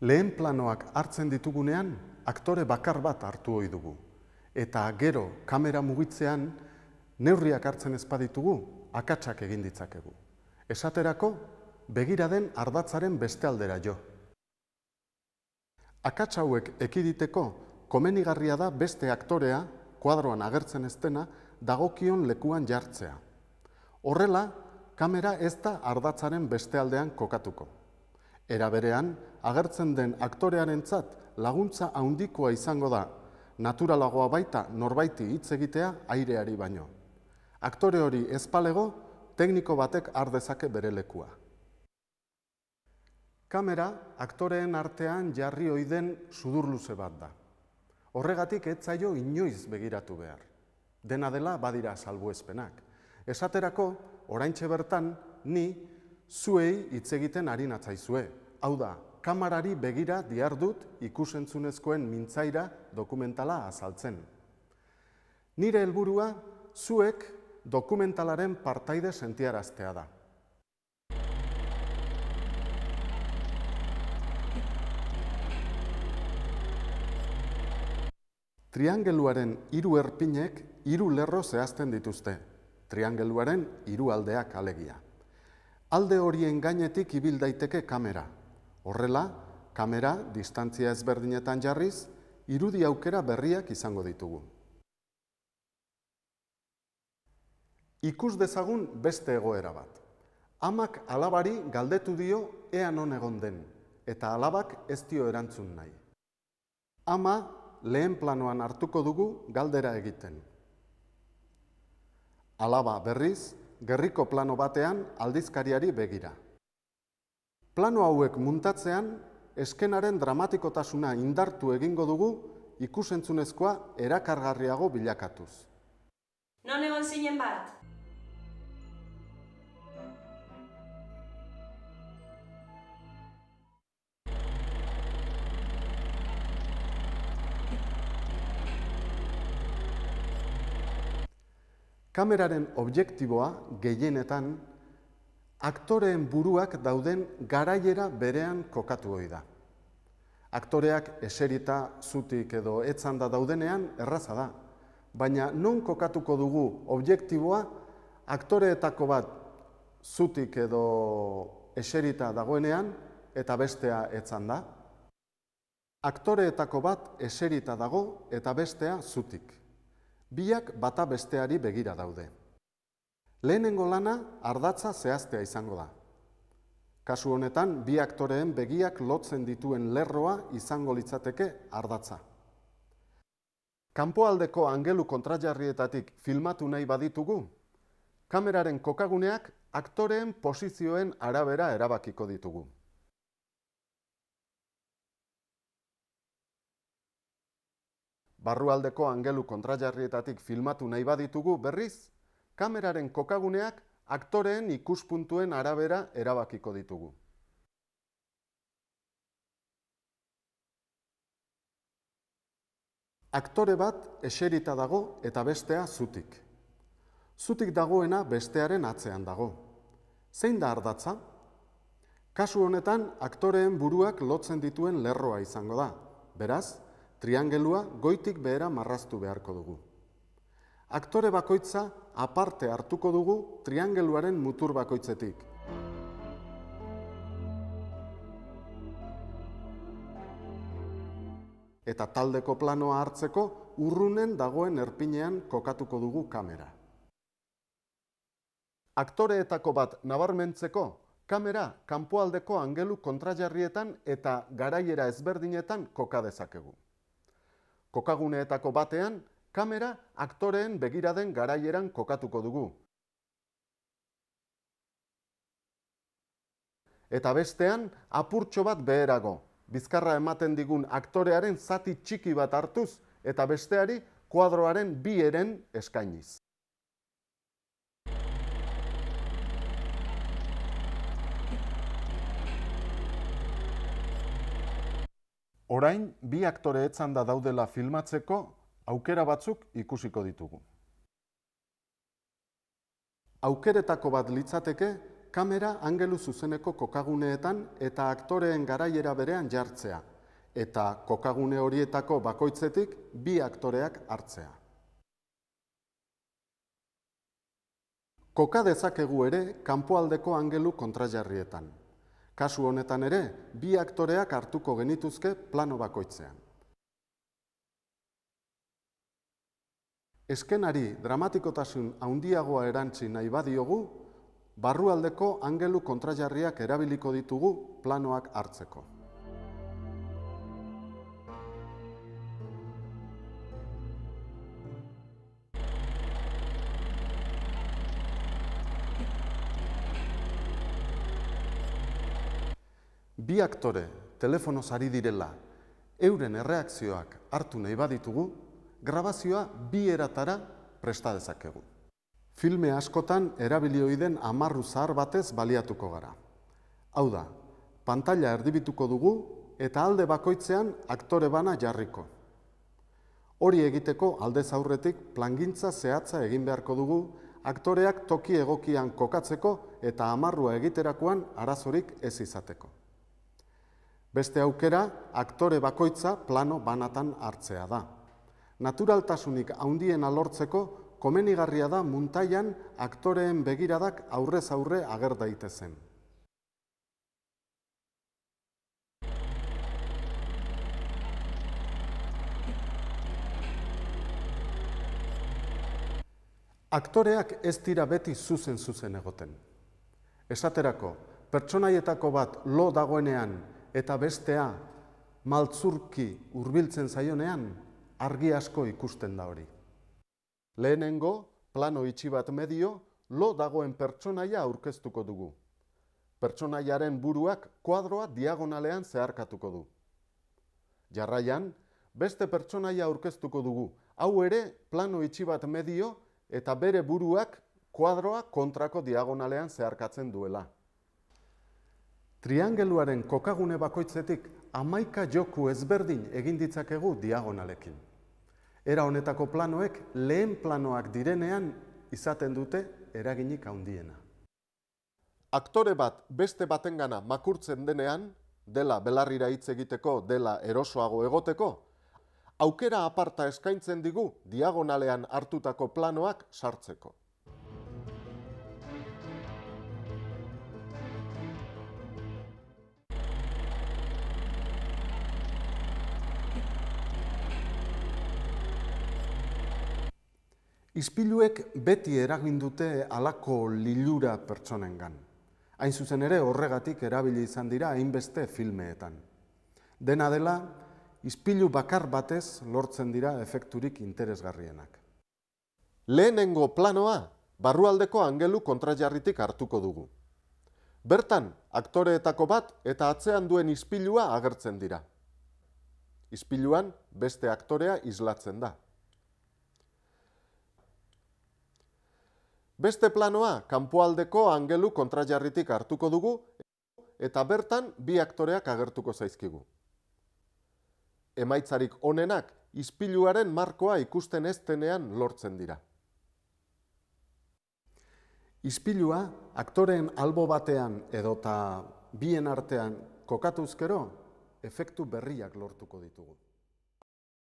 lehen planoak hartzen ditugunean, aktore bakar bat hartu hoi dugu. Eta gero, kamera mugitzean, neurriak hartzen ezpaditugu, akatsak egin ditzakegu. Esaterako, begira den ardatzaren beste aldera jo. hauek ekiditeko, komenigarria da beste aktorea, kuadroan agertzen estena, dagokion lekuan jartzea. Horrela, kamera ez da ardatzaren beste aldean kokatuko. Era berean, agertzen den aktorearentzat laguntza handikoa izango da, naturalagoa baita norbaiti hitz egitea aireari baino. Aktore hori ezpalego, tekniko batek ardezake bere lekua. Kamera aktoreen artean jarri oiden luze bat da. Horregatik ez zaio inoiz begiratu behar. Dena dela badira salbuespenak. Esaterako, oraintxe bertan, ni zuei hitz egiten ari hau da, kamarari begira diardut ikusentzunezkoen mintzaira dokumentala azaltzen. Nire helburua zuek dokumentalaren partaide sentiaraztea da. Triangeluaren hiru erpinek hiru lerro zehazten dituzte. Triangeluaren hiru aldeak alegia. Alde horien gainetik ibil daiteke kamera, Horrela, kamera distantzia ezberdinetan jarriz, irudi aukera berriak izango ditugu. Ikus dezagun beste egoera bat. Amak alabari galdetu dio ea non egon den, eta alabak ez dio erantzun nahi. Ama lehen planoan hartuko dugu galdera egiten. Alaba berriz, gerriko plano batean aldizkariari begira. Plano hauek muntatzean, eskenaren dramatikotasuna indartu egingo dugu, ikusentzunezkoa erakargarriago bilakatuz. Non egon zinen bat? Kameraren objektiboa gehienetan aktoreen buruak dauden garaiera berean kokatu hoi da. Aktoreak eserita, zutik edo etzanda daudenean erraza da. Baina non kokatuko dugu objektiboa aktoreetako bat zutik edo eserita dagoenean eta bestea etzan da? Aktoreetako bat eserita dago eta bestea zutik. Biak bata besteari begira daude. Lehenengo lana ardatza zehaztea izango da. Kasu honetan, bi aktoreen begiak lotzen dituen lerroa izango litzateke ardatza. Kanpoaldeko angelu kontrajarrietatik filmatu nahi baditugu, kameraren kokaguneak aktoreen pozizioen arabera erabakiko ditugu. Barrualdeko angelu kontrajarrietatik filmatu nahi baditugu berriz, Kameraren kokaguneak aktoreen ikuspuntuen arabera erabakiko ditugu. Aktore bat eserita dago eta bestea zutik. Zutik dagoena bestearen atzean dago. Zein da ardatza? Kasu honetan aktoreen buruak lotzen dituen lerroa izango da. Beraz, triangelua goitik behera marraztu beharko dugu. Aktore bakoitza aparte hartuko dugu triangeluaren mutur bakoitzetik. Eta taldeko planoa hartzeko urrunen dagoen erpinean kokatuko dugu kamera. Aktoreetako bat nabarmentzeko, kamera kanpoaldeko angelu kontrajarrietan eta garaiera ezberdinetan koka dezakegu. Kokaguneetako batean kamera aktoreen begiraden garaieran kokatuko dugu. Eta bestean, apurtxo bat beherago. Bizkarra ematen digun aktorearen zati txiki bat hartuz, eta besteari, kuadroaren bi eren eskainiz. Orain, bi aktore etzanda daudela filmatzeko, aukera batzuk ikusiko ditugu. Aukeretako bat litzateke, kamera angelu zuzeneko kokaguneetan eta aktoreen garaiera berean jartzea, eta kokagune horietako bakoitzetik bi aktoreak hartzea. Koka dezakegu ere, kanpoaldeko angelu kontrajarrietan. Kasu honetan ere, bi aktoreak hartuko genituzke plano bakoitzean. eskenari dramatikotasun handiagoa erantzi nahi badiogu, barrualdeko angelu kontrajarriak erabiliko ditugu planoak hartzeko. Bi aktore telefonoz ari direla, euren erreakzioak hartu nahi baditugu, grabazioa bi eratara presta dezakegu. Filme askotan erabilioi den amarru zahar batez baliatuko gara. Hau da, pantalla erdibituko dugu eta alde bakoitzean aktore bana jarriko. Hori egiteko alde zaurretik plangintza zehatza egin beharko dugu aktoreak toki egokian kokatzeko eta amarrua egiterakoan arazorik ez izateko. Beste aukera, aktore bakoitza plano banatan hartzea da naturaltasunik haundien alortzeko komenigarria da muntaian aktoreen begiradak aurrez aurre ager daitezen. Aktoreak ez dira beti zuzen zuzen egoten. Esaterako, pertsonaietako bat lo dagoenean eta bestea maltzurki hurbiltzen zaionean, argi asko ikusten da hori. Lehenengo, plano itxi bat medio, lo dagoen pertsonaia aurkeztuko dugu. Pertsonaiaren buruak kuadroa diagonalean zeharkatuko du. Jarraian, beste pertsonaia aurkeztuko dugu. Hau ere, plano itxi bat medio eta bere buruak kuadroa kontrako diagonalean zeharkatzen duela. Triangeluaren kokagune bakoitzetik amaika joku ezberdin eginditzakegu diagonalekin. Era honetako planoek lehen planoak direnean izaten dute eraginik handiena. Aktore bat beste batengana makurtzen denean, dela belarrira hitz egiteko, dela erosoago egoteko, aukera aparta eskaintzen digu diagonalean hartutako planoak sartzeko. Izpiluek beti eragindute alako lilura pertsonengan. Hain zuzen ere horregatik erabili izan dira hainbeste filmeetan. Dena dela, ispilu bakar batez lortzen dira efekturik interesgarrienak. Lehenengo planoa, barrualdeko angelu kontrajarritik hartuko dugu. Bertan, aktoreetako bat eta atzean duen ispilua agertzen dira. Ispiluan, beste aktorea islatzen da. Beste planoa, kanpoaldeko angelu kontrajarritik hartuko dugu, eta bertan bi aktoreak agertuko zaizkigu. Emaitzarik onenak, izpiluaren markoa ikusten eztenean lortzen dira. Izpilua, aktoren albo batean edota bien artean kokatuzkero, efektu berriak lortuko ditugu.